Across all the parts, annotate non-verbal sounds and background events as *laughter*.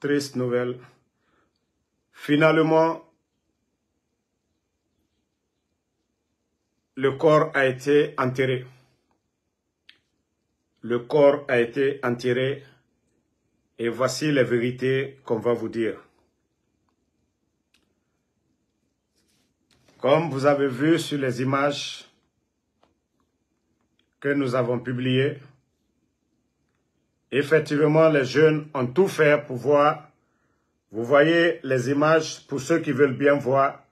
triste nouvelle. Finalement, le corps a été enterré. Le corps a été enterré et voici les vérités qu'on va vous dire. Comme vous avez vu sur les images que nous avons publiées, Effectivement, les jeunes ont tout fait pour voir. Vous voyez les images, pour ceux qui veulent bien voir,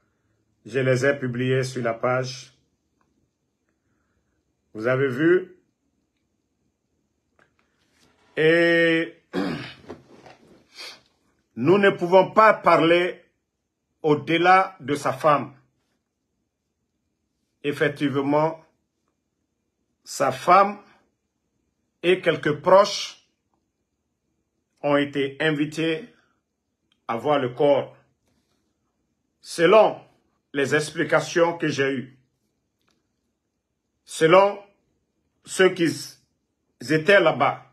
je les ai publiées sur la page. Vous avez vu Et *clears throat* nous ne pouvons pas parler au-delà de sa femme. Effectivement, sa femme et quelques proches ont été invités à voir le corps. Selon les explications que j'ai eues, selon ceux qui étaient là-bas,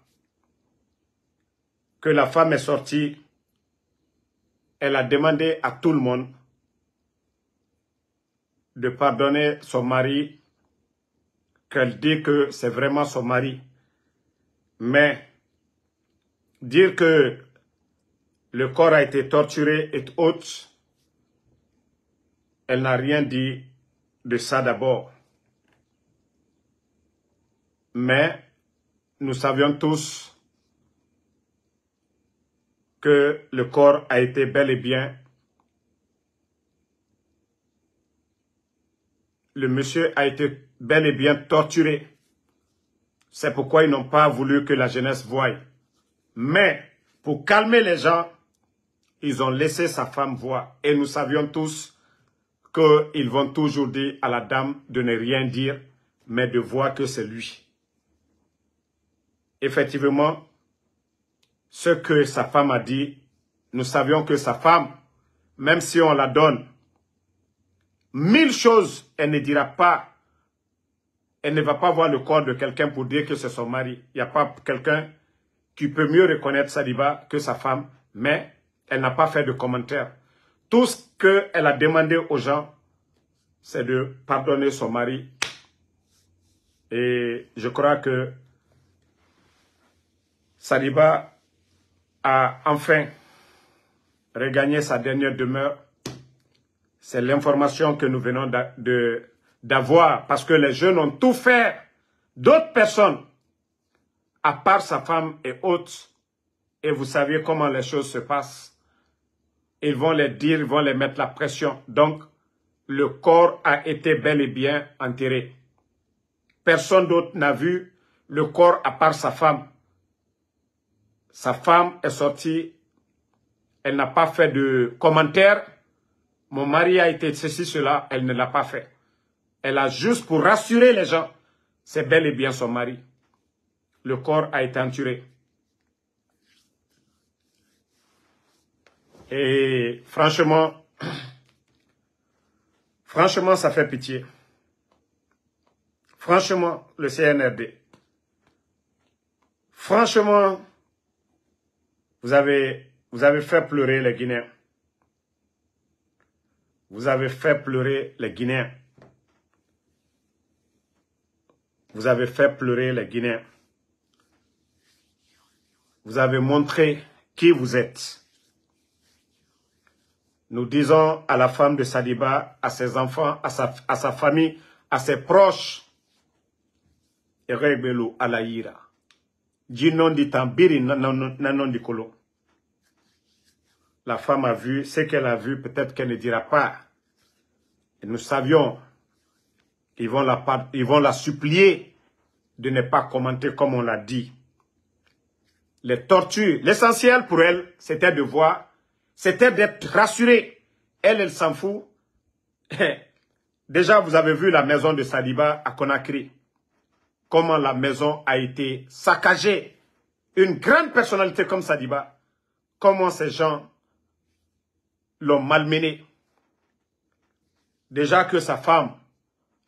que la femme est sortie, elle a demandé à tout le monde de pardonner son mari, qu'elle dit que c'est vraiment son mari. Mais dire que le corps a été torturé est haute, elle n'a rien dit de ça d'abord. Mais nous savions tous que le corps a été bel et bien. Le monsieur a été bel et bien torturé. C'est pourquoi ils n'ont pas voulu que la jeunesse voie. Mais pour calmer les gens, ils ont laissé sa femme voir. Et nous savions tous qu'ils vont toujours dire à la dame de ne rien dire, mais de voir que c'est lui. Effectivement, ce que sa femme a dit, nous savions que sa femme, même si on la donne, mille choses, elle ne dira pas, elle ne va pas voir le corps de quelqu'un pour dire que c'est son mari. Il n'y a pas quelqu'un tu peux mieux reconnaître Saliba que sa femme, mais elle n'a pas fait de commentaires. Tout ce qu'elle a demandé aux gens, c'est de pardonner son mari. Et je crois que Saliba a enfin regagné sa dernière demeure. C'est l'information que nous venons d'avoir parce que les jeunes ont tout fait. D'autres personnes à part sa femme et autres, et vous savez comment les choses se passent, ils vont les dire, ils vont les mettre la pression. Donc, le corps a été bel et bien enterré. Personne d'autre n'a vu le corps à part sa femme. Sa femme est sortie, elle n'a pas fait de commentaire. Mon mari a été ceci, cela, elle ne l'a pas fait. Elle a juste pour rassurer les gens, c'est bel et bien son mari le corps a été enturé. Et franchement, franchement, ça fait pitié. Franchement, le CNRD. Franchement, vous avez, vous avez fait pleurer les Guinéens. Vous avez fait pleurer les Guinéens. Vous avez fait pleurer les Guinéens. Vous avez montré qui vous êtes. Nous disons à la femme de Saliba, à ses enfants, à sa, famille, à ses proches, Erebelo Alaïra, La femme a vu ce qu'elle a vu, peut-être qu'elle ne dira pas. nous savions qu'ils vont la, ils vont la supplier de ne pas commenter comme on l'a dit les tortures. L'essentiel pour elle, c'était de voir, c'était d'être rassurée. Elle, elle s'en fout. *laughs* Déjà, vous avez vu la maison de Saliba à Conakry. Comment la maison a été saccagée. Une grande personnalité comme Saliba. Comment ces gens l'ont malmené. Déjà que sa femme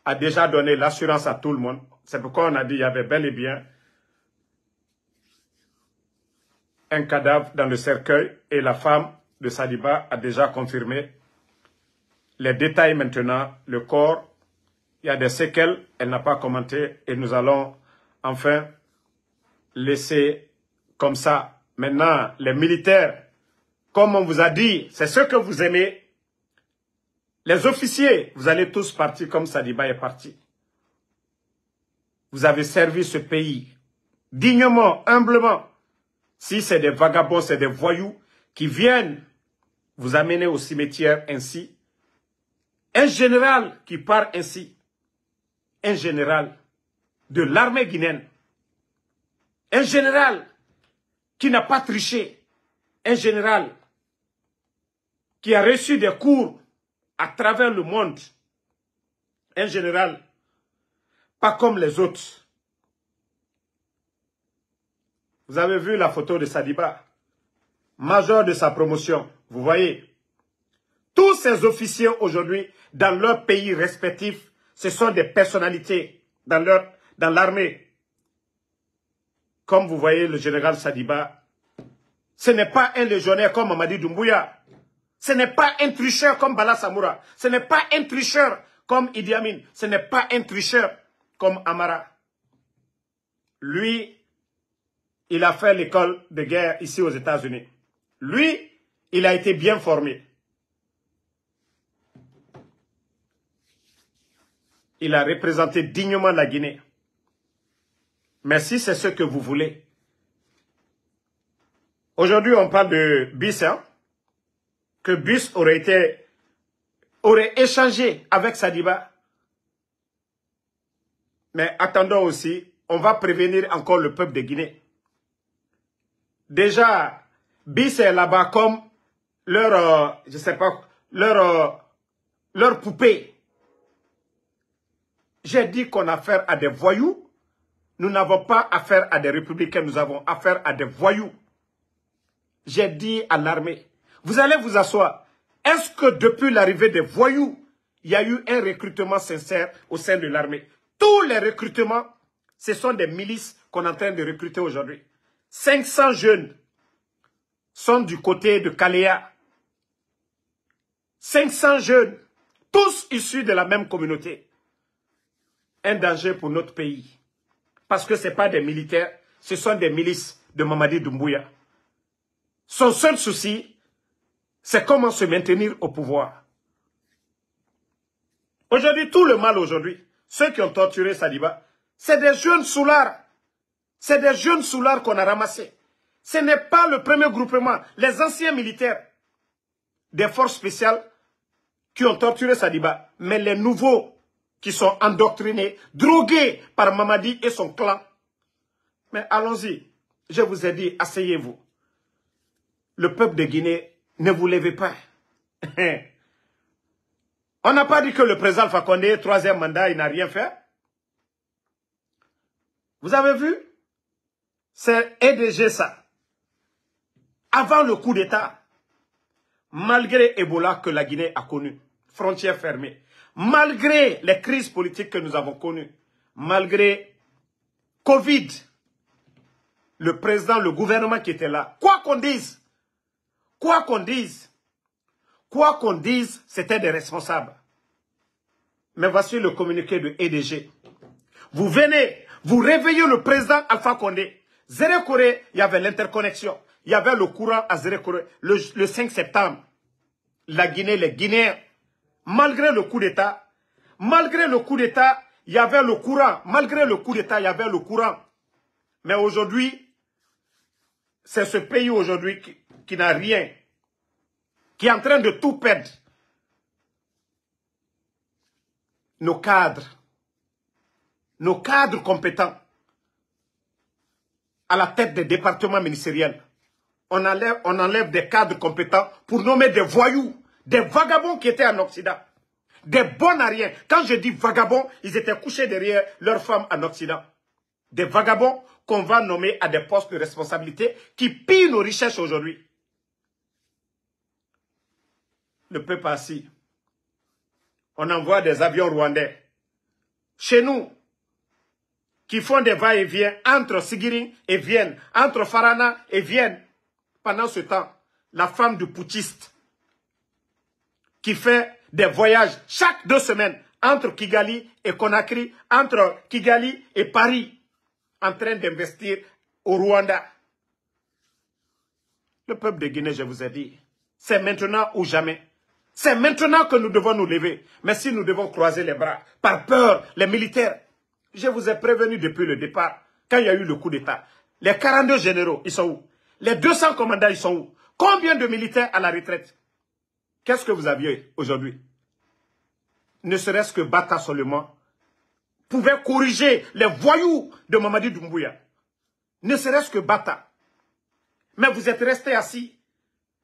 a déjà donné l'assurance à tout le monde. C'est pourquoi on a dit qu'il y avait bel et bien un cadavre dans le cercueil et la femme de Sadiba a déjà confirmé les détails maintenant, le corps, il y a des séquelles, elle n'a pas commenté et nous allons enfin laisser comme ça. Maintenant, les militaires, comme on vous a dit, c'est ce que vous aimez. Les officiers, vous allez tous partir comme Sadiba est parti. Vous avez servi ce pays dignement, humblement. Si c'est des vagabonds, c'est des voyous qui viennent vous amener au cimetière ainsi. Un général qui part ainsi, un général de l'armée guinéenne, un général qui n'a pas triché, un général qui a reçu des cours à travers le monde, un général pas comme les autres, vous avez vu la photo de Sadiba, Majeur de sa promotion. Vous voyez, tous ces officiers aujourd'hui, dans leur pays respectif. ce sont des personnalités dans dans l'armée. Comme vous voyez le général Sadiba, ce n'est pas un légionnaire comme Mamadi Doumbouya. Ce n'est pas un tricheur comme Bala Samoura. Ce n'est pas un tricheur comme Idi Amin. Ce n'est pas un tricheur comme Amara. Lui, il a fait l'école de guerre ici aux États-Unis. Lui, il a été bien formé. Il a représenté dignement la Guinée. Mais si c'est ce que vous voulez, aujourd'hui on parle de Bis, hein, que Bis aurait été aurait échangé avec Sadiba. Mais attendons aussi, on va prévenir encore le peuple de Guinée. Déjà, Bis est là-bas comme leur, euh, je sais pas, leur, euh, leur poupée. J'ai dit qu'on a affaire à des voyous. Nous n'avons pas affaire à des républicains, nous avons affaire à des voyous. J'ai dit à l'armée, vous allez vous asseoir. Est-ce que depuis l'arrivée des voyous, il y a eu un recrutement sincère au sein de l'armée Tous les recrutements, ce sont des milices qu'on est en train de recruter aujourd'hui. 500 jeunes sont du côté de Kalea. 500 jeunes, tous issus de la même communauté. Un danger pour notre pays. Parce que ce pas des militaires, ce sont des milices de Mamadi Doumbouya. Son seul souci, c'est comment se maintenir au pouvoir. Aujourd'hui, tout le mal aujourd'hui, ceux qui ont torturé Saliba, c'est des jeunes soulards c'est des jeunes soulards qu'on a ramassés. Ce n'est pas le premier groupement. Les anciens militaires des forces spéciales qui ont torturé Sadiba, mais les nouveaux qui sont endoctrinés, drogués par Mamadi et son clan. Mais allons-y, je vous ai dit, asseyez-vous. Le peuple de Guinée, ne vous levez pas. *laughs* On n'a pas dit que le président Fakonde, troisième mandat, il n'a rien fait. Vous avez vu c'est EDG ça. Avant le coup d'État, malgré Ebola que la Guinée a connu, frontières fermées, malgré les crises politiques que nous avons connues, malgré Covid, le président, le gouvernement qui était là, quoi qu'on dise, quoi qu'on dise, quoi qu'on dise, c'était des responsables. Mais voici le communiqué de EDG. Vous venez, vous réveillez le président Alpha Condé. Corée, il y avait l'interconnexion. Il y avait le courant à Zéro Le, le 5 septembre, la Guinée, les Guinéens, malgré le coup d'État, malgré le coup d'État, il y avait le courant. Malgré le coup d'État, il y avait le courant. Mais aujourd'hui, c'est ce pays aujourd'hui qui, qui n'a rien, qui est en train de tout perdre. Nos cadres, nos cadres compétents, à la tête des départements ministériels. On enlève, des cadres compétents pour nommer des voyous, des vagabonds qui étaient en Occident. Des bons à rien. Quand je dis vagabonds, ils étaient couchés derrière leurs femmes en Occident. Des vagabonds qu'on va nommer à des postes de responsabilité qui pillent nos richesses aujourd'hui. Le peuple assis. On envoie des avions rwandais. Chez nous, qui font des va-et-vient entre Sigiri et Vienne, entre Farana et Vienne. Pendant ce temps, la femme du putiste qui fait des voyages chaque deux semaines entre Kigali et Conakry, entre Kigali et Paris, en train d'investir au Rwanda. Le peuple de Guinée, je vous ai dit, c'est maintenant ou jamais. C'est maintenant que nous devons nous lever. Mais si nous devons croiser les bras, par peur, les militaires, je vous ai prévenu depuis le départ, quand il y a eu le coup d'État. Les 42 généraux, ils sont où Les 200 commandants, ils sont où Combien de militaires à la retraite Qu'est-ce que vous aviez aujourd'hui Ne serait-ce que Bata seulement pouvait corriger les voyous de Mamadi Doumbouya. Ne serait-ce que Bata. Mais vous êtes resté assis.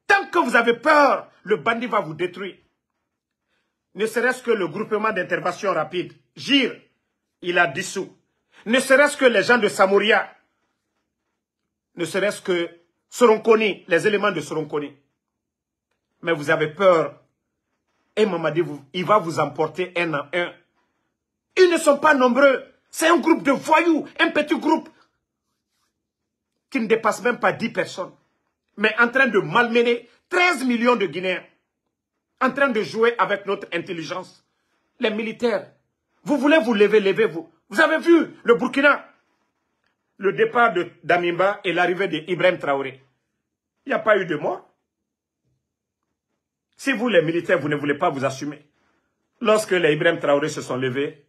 Tant que vous avez peur, le bandit va vous détruire. Ne serait-ce que le groupement d'intervention rapide, gire il a dissous. Ne serait-ce que les gens de Samouria, ne serait-ce que connus. les éléments de connus. Mais vous avez peur. Et Mamadi, il va vous emporter un à un. Ils ne sont pas nombreux. C'est un groupe de voyous, un petit groupe qui ne dépasse même pas 10 personnes. Mais en train de malmener 13 millions de Guinéens. En train de jouer avec notre intelligence. Les militaires, vous voulez vous lever, levez-vous. Vous avez vu le Burkina, le départ de Damimba et l'arrivée d'Ibrahim Traoré. Il n'y a pas eu de mort. Si vous, les militaires, vous ne voulez pas vous assumer, lorsque les Ibrahim Traoré se sont levés,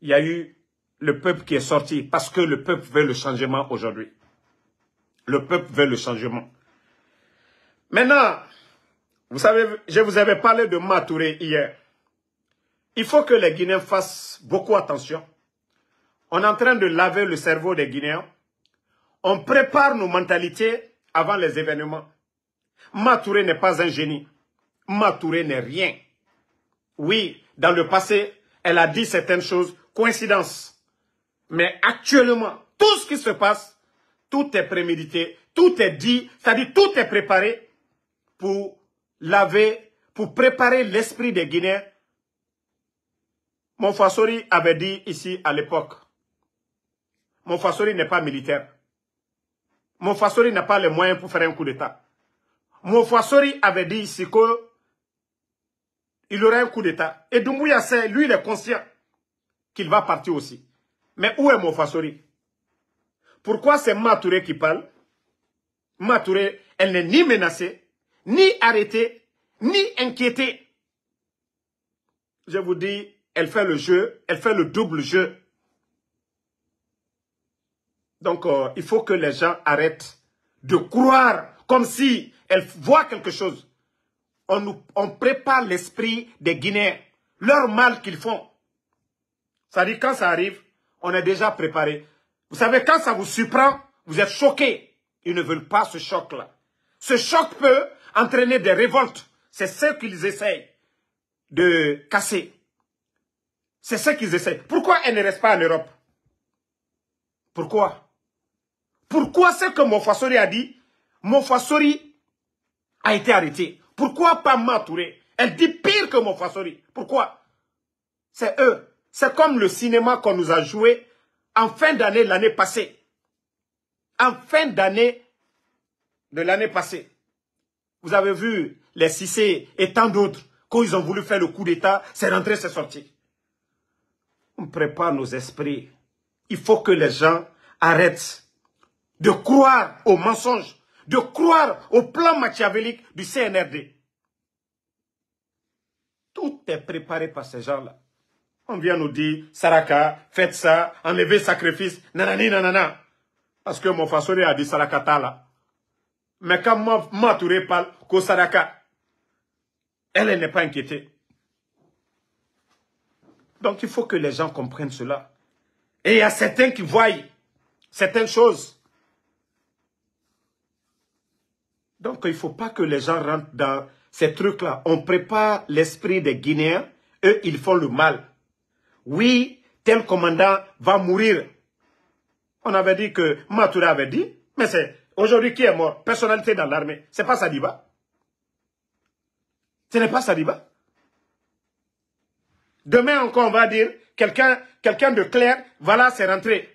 il y a eu le peuple qui est sorti parce que le peuple veut le changement aujourd'hui. Le peuple veut le changement. Maintenant, vous savez, je vous avais parlé de Matouré hier. Il faut que les Guinéens fassent beaucoup attention. On est en train de laver le cerveau des Guinéens. On prépare nos mentalités avant les événements. Matouré n'est pas un génie. Matouré n'est rien. Oui, dans le passé, elle a dit certaines choses, coïncidence. Mais actuellement, tout ce qui se passe, tout est prémédité, tout est dit, c'est-à-dire tout est préparé pour laver, pour préparer l'esprit des Guinéens Fassori avait dit ici à l'époque, Monfasori n'est pas militaire. Mon Fassori n'a pas les moyens pour faire un coup d'État. Mon Fassori avait dit ici que il aurait un coup d'État. Et Doumbouya sait, lui, il est conscient qu'il va partir aussi. Mais où est mon Fassori Pourquoi c'est Matouré qui parle Matouré, elle n'est ni menacée, ni arrêtée, ni inquiétée. Je vous dis, elle fait le jeu, elle fait le double jeu. Donc, euh, il faut que les gens arrêtent de croire comme si elles voient quelque chose. On, nous, on prépare l'esprit des Guinéens, leur mal qu'ils font. Ça dit quand ça arrive, on est déjà préparé. Vous savez, quand ça vous surprend, vous êtes choqué. Ils ne veulent pas ce choc-là. Ce choc peut entraîner des révoltes. C'est ce qu'ils essayent de casser. C'est ce qu'ils essaient. Pourquoi elle ne reste pas en Europe Pourquoi Pourquoi ce que Monfasori a dit, Monfasori a été arrêté Pourquoi pas Matouré Elle dit pire que Monfasori. Pourquoi C'est eux. C'est comme le cinéma qu'on nous a joué en fin d'année l'année passée. En fin d'année de l'année passée. Vous avez vu les Cissé et tant d'autres, quand ils ont voulu faire le coup d'État, c'est rentré, c'est sorti on prépare nos esprits. Il faut que les gens arrêtent de croire aux mensonges, de croire au plan machiavélique du CNRD. Tout est préparé par ces gens-là. On vient nous dire, Saraka, faites ça, enlevez sacrifice, nanani, nanana. Parce que mon façonné a dit Sarakata là. Mais quand Matouré parle que Saraka, elle n'est pas inquiétée. Donc il faut que les gens comprennent cela. Et il y a certains qui voient certaines choses. Donc il ne faut pas que les gens rentrent dans ces trucs-là. On prépare l'esprit des Guinéens. Eux, ils font le mal. Oui, tel commandant va mourir. On avait dit que Matoura avait dit, mais c'est aujourd'hui qui est mort Personnalité dans l'armée. Ce n'est pas Sadiba. Ce n'est pas Sadiba. Demain encore, on va dire, quelqu'un de clair, voilà, c'est rentré.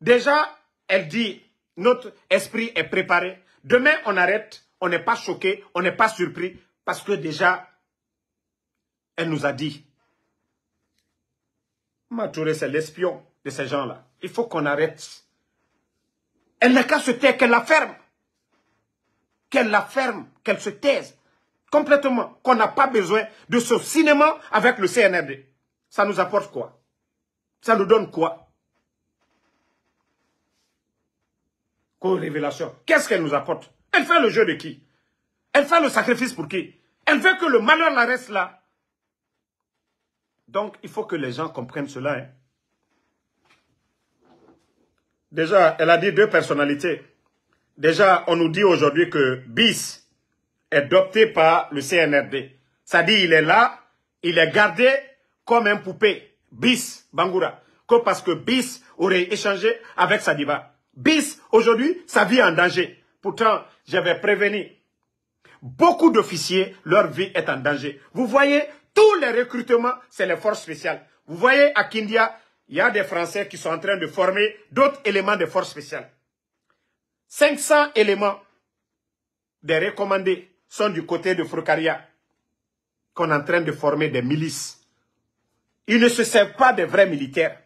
Déjà, elle dit, notre esprit est préparé. Demain, on arrête, on n'est pas choqué, on n'est pas surpris, parce que déjà, elle nous a dit. Matouré, c'est l'espion de ces gens-là. Il faut qu'on arrête. Elle n'a qu'à se taire, qu'elle la ferme. Qu'elle la ferme, qu'elle se taise complètement qu'on n'a pas besoin de ce cinéma avec le CNRD. Ça nous apporte quoi Ça nous donne quoi Quelle révélation Qu'est-ce qu'elle nous apporte Elle fait le jeu de qui Elle fait le sacrifice pour qui Elle veut que le malheur la reste là. Donc, il faut que les gens comprennent cela. Hein. Déjà, elle a dit deux personnalités. Déjà, on nous dit aujourd'hui que BIS, est adopté par le CNRD. Ça dit, il est là, il est gardé comme un poupée. Bis, Bangoura. Que parce que Bis aurait échangé avec Sadiba. Bis, aujourd'hui, sa vie est en danger. Pourtant, j'avais prévenu. Beaucoup d'officiers, leur vie est en danger. Vous voyez, tous les recrutements, c'est les forces spéciales. Vous voyez, à Kindia, il y a des Français qui sont en train de former d'autres éléments des forces spéciales. 500 éléments des recommandés sont du côté de Frocaria, qu'on est en train de former des milices. Ils ne se servent pas des vrais militaires.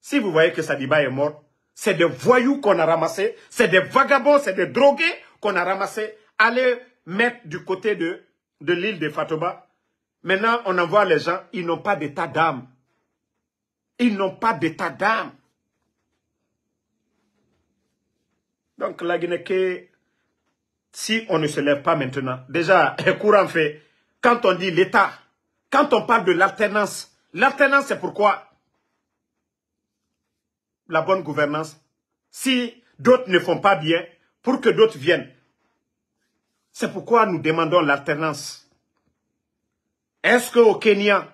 Si vous voyez que Sadiba est mort, c'est des voyous qu'on a ramassés, c'est des vagabonds, c'est des drogués qu'on a ramassés. Allez mettre du côté de, de l'île de Fatoba. Maintenant, on en voit les gens, ils n'ont pas d'état d'âme. Ils n'ont pas d'état d'âme. Donc, la Guinée si on ne se lève pas maintenant, déjà, *laughs* courant fait, quand on dit l'État, quand on parle de l'alternance, l'alternance c'est pourquoi la bonne gouvernance, si d'autres ne font pas bien, pour que d'autres viennent. C'est pourquoi nous demandons l'alternance. Est-ce qu'au Kenya,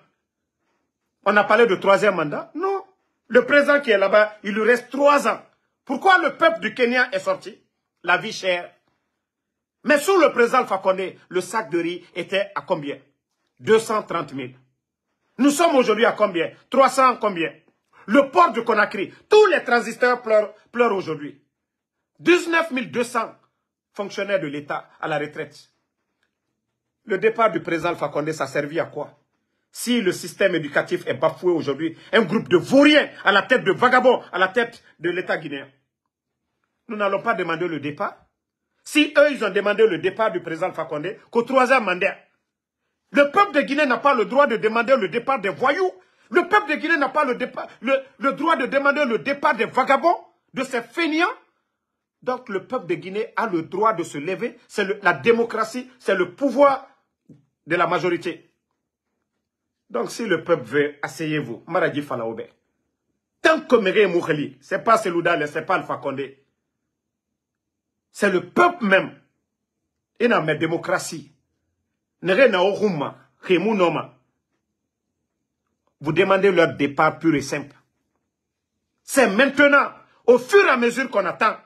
on a parlé de troisième mandat Non. Le président qui est là-bas, il lui reste trois ans. Pourquoi le peuple du Kenya est sorti La vie chère. Mais sous le président Alpha le sac de riz était à combien 230 000. Nous sommes aujourd'hui à combien 300 combien Le port de Conakry, tous les transisteurs pleurent, aujourd'hui. 19 200 fonctionnaires de l'État à la retraite. Le départ du président Alpha Condé, ça à quoi Si le système éducatif est bafoué aujourd'hui, un groupe de vauriens à la tête de vagabonds, à la tête de l'État guinéen, nous n'allons pas demander le départ si eux, ils ont demandé le départ du président Fakonde, qu'au troisième mandat, le peuple de Guinée n'a pas le droit de demander le départ des voyous. Le peuple de Guinée n'a pas le, le, droit de demander le départ des vagabonds, de ces fainéants. Donc le peuple de Guinée a le droit de se lever. C'est la démocratie, c'est le pouvoir de la majorité. Donc si le peuple veut, asseyez-vous. Maradi Falaoube. Tant que Méré Moukheli, c'est pas ce c'est pas le Fakonde. C'est le peuple même. Et dans mes démocraties, vous demandez leur départ pur et simple. C'est maintenant, au fur et à mesure qu'on attend,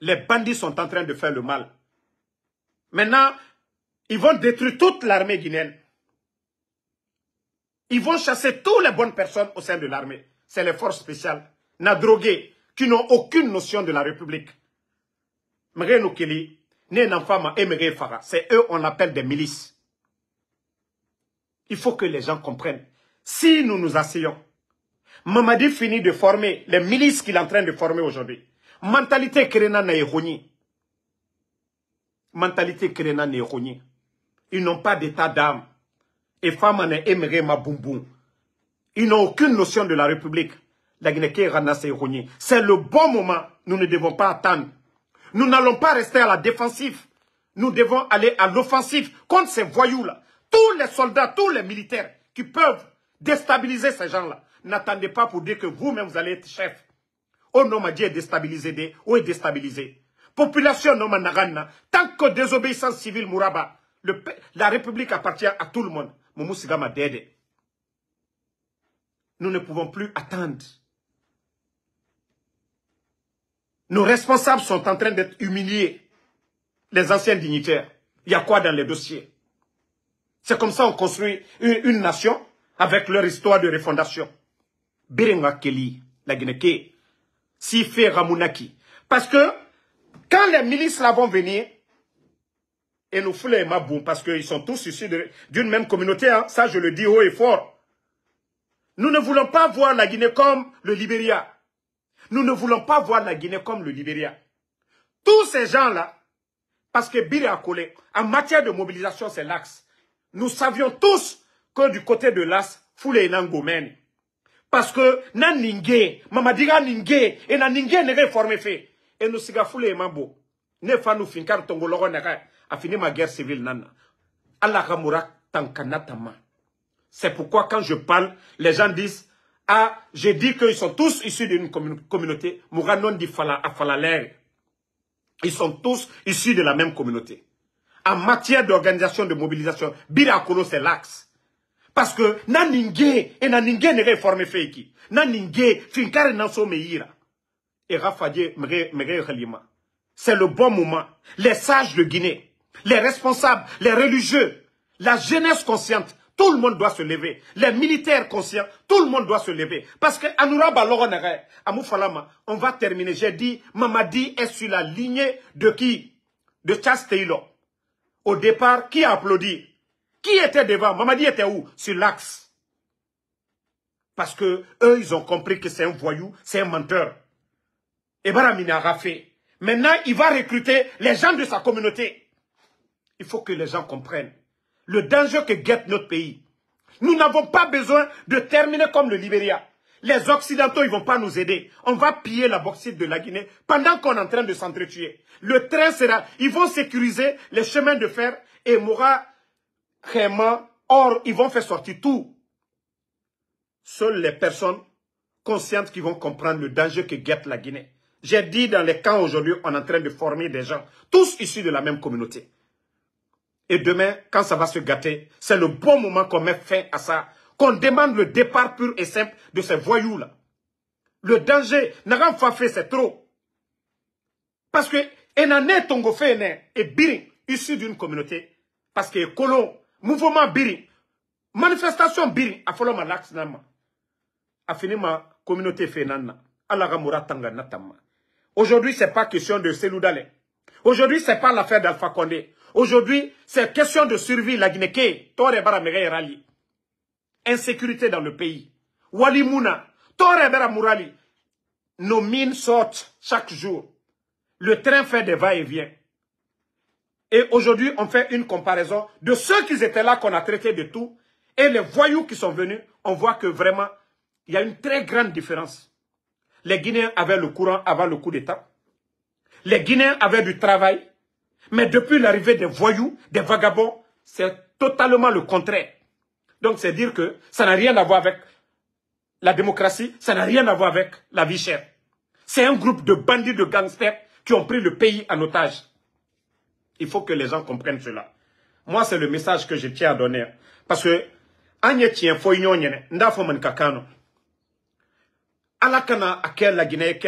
les bandits sont en train de faire le mal. Maintenant, ils vont détruire toute l'armée guinéenne. Ils vont chasser toutes les bonnes personnes au sein de l'armée. C'est les forces spéciales. N'a drogué, qui n'ont aucune notion de la République. C'est eux, on appelle des milices. Il faut que les gens comprennent. Si nous nous asseyons, Mamadi finit de former les milices qu'il est en train de former aujourd'hui. Mentalité Kerena pas. Mentalité Kerena Naironi. Ils n'ont pas d'état d'âme. Et femme en aimé ma Ils n'ont aucune notion de la République. C'est le bon moment. Nous ne devons pas attendre. Nous n'allons pas rester à la défensive. Nous devons aller à l'offensive contre ces voyous-là. Tous les soldats, tous les militaires qui peuvent déstabiliser ces gens-là. N'attendez pas pour dire que vous-même, vous allez être chef. Oh non, est déstabilisé. Oh est déstabilisé. Population Tant que désobéissance civile, Mouraba, la République appartient à tout le monde. Nous ne pouvons plus attendre. Nos responsables sont en train d'être humiliés. Les anciens dignitaires. Il y a quoi dans les dossiers C'est comme ça qu'on construit une, nation avec leur histoire de refondation. Biringa Keli, la Guinée, Sifé Ramounaki. Parce que quand les milices là vont venir, et nous foulons Maboum, parce qu'ils sont tous issus d'une même communauté, hein, ça je le dis haut et fort. Nous ne voulons pas voir la Guinée comme le Libéria. Nous ne voulons pas voir la Guinée comme le Libéria. Tous ces gens-là, parce que Biré a collé, en matière de mobilisation, c'est l'axe. Nous savions tous que du côté de l'AS, Foule et Nangomène. Parce que nan mamadiga ningé, et nan n'est réformé fait. Et nous sommes Foule et Mambo. Ne fa nous finkar Tongoloro logo naka, a fini ma guerre civile nana. Allah tankanatama. C'est pourquoi quand je parle, les gens disent, ah, je dis qu'ils sont tous issus d'une communauté. Mouranon dit Ils sont tous issus de la même communauté. En matière d'organisation, de mobilisation, Birakolo, c'est l'axe. Parce que, Naningé, et Naningé n'est réformé Feiki. Naningé, Finkare Nanso Meira. Et Rafadje Mere Khalima. C'est le bon moment. Les sages de Guinée, les responsables, les religieux, la jeunesse consciente, tout le monde doit se lever. Les militaires conscients, tout le monde doit se lever. Parce que on va terminer. J'ai dit, Mamadi est sur la lignée de qui De Chas Taylor. Au départ, qui a applaudi Qui était devant Mamadi était où Sur l'axe. Parce que eux, ils ont compris que c'est un voyou, c'est un menteur. Et Baramina a fait. Maintenant, il va recruter les gens de sa communauté. Il faut que les gens comprennent le danger que guette notre pays. Nous n'avons pas besoin de terminer comme le Libéria. Les Occidentaux, ils vont pas nous aider. On va piller la bauxite de la Guinée pendant qu'on est en train de s'entretuer. Le train sera... Ils vont sécuriser les chemins de fer et Moura, vraiment. Or, ils vont faire sortir tout. Seules les personnes conscientes qui vont comprendre le danger que guette la Guinée. J'ai dit dans les camps aujourd'hui, on est en train de former des gens, tous issus de la même communauté. Et demain, quand ça va se gâter, c'est le bon moment qu'on met fin à ça. Qu'on demande le départ pur et simple de ces voyous-là. Le danger, Naran fait, c'est trop. Parce que, tongo Tongofene et Biring, issu d'une communauté, parce que colon, mouvement Biring, manifestation Biring, a fallu A fini ma communauté Fenana. Allah Tangana Natama. Aujourd'hui, n'est pas question de Seloudale. Aujourd'hui, ce n'est pas l'affaire d'Alpha Condé. Aujourd'hui, c'est question de survie la Guinée. Tore Rali. Insécurité dans le pays. Walimuna. Tore Baramurali. Nos mines sortent chaque jour. Le train fait des va-et-vient. Et, et aujourd'hui, on fait une comparaison de ceux qui étaient là, qu'on a traité de tout, et les voyous qui sont venus. On voit que vraiment, il y a une très grande différence. Les Guinéens avaient le courant avant le coup d'État. Les Guinéens avaient du travail. Mais depuis l'arrivée des voyous, des vagabonds, c'est totalement le contraire. Donc c'est dire que ça n'a rien à voir avec la démocratie, ça n'a rien à voir avec la vie chère. C'est un groupe de bandits, de gangsters qui ont pris le pays en otage. Il faut que les gens comprennent cela. Moi, c'est le message que je tiens à donner. Parce que, Alakana, à la Guinée,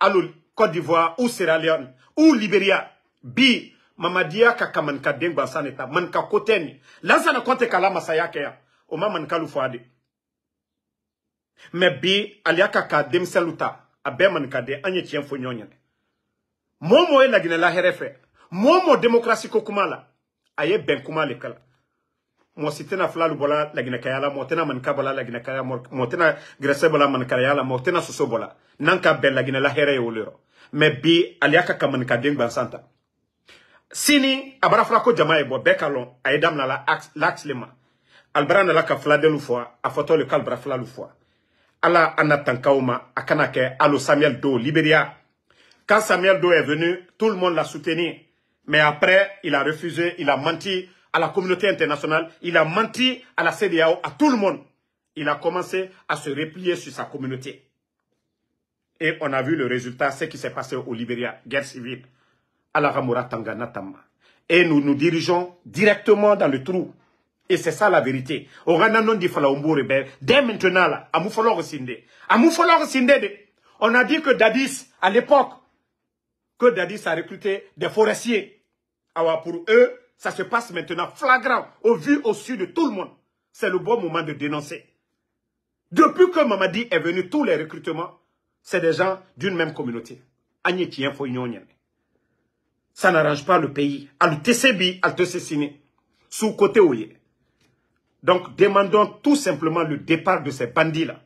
la Côte d'Ivoire, ou Sierra Leone, ou Libéria, bi mamadiya ka kamanikaden ka ne saneta man ka koteni nin lansana kɔnte k'a la masaya kɛ o ma manikalu fɔ a me bi aliaka ka dem saluta abe man ka de anye ye fo nyonya momo e mɔɔ la herefe momo demokrasi ko kuma la a ye kuma le kala mɔɔ si tɛna filalu bɔla laginɛkaya la man ka bola bɔla laginɛkaya mɔɔ tɛna gɛrɛsɛ bɔla manikaraya la mɔɔ tɛna soso bɔla n'an ka bɛn laginɛla hɛrɛ ye o le yɔrɔ mɛ bi aliaka ka man ka manikaden gwansan sini a ko jama ye bekalon bɛɛ ka lɔn a ye le ka flade a ala alo samuel do Liberia quand samuel do est venu tout le monde l'a soutenu mais après il a refusé il a menti à la communauté internationale il a menti à la CDAO à tout le monde il a commencé à se replier sur sa communauté et on a vu le résultat ce qui s'est passé au Liberia guerre civile Alaramura Et nous nous dirigeons directement dans le trou. Et c'est ça la vérité. Dès maintenant, on a dit que Dadis, à l'époque, que Dadis a recruté des forestiers. Alors pour eux, ça se passe maintenant flagrant, au vu, au sud de tout le monde. C'est le bon moment de dénoncer. Depuis que Mamadi est venu, tous les recrutements, c'est des gens d'une même communauté ça n'arrange pas le pays. Al TCB, al Tessésiné, sous côté Oye. Donc demandons tout simplement le départ de ces bandits-là.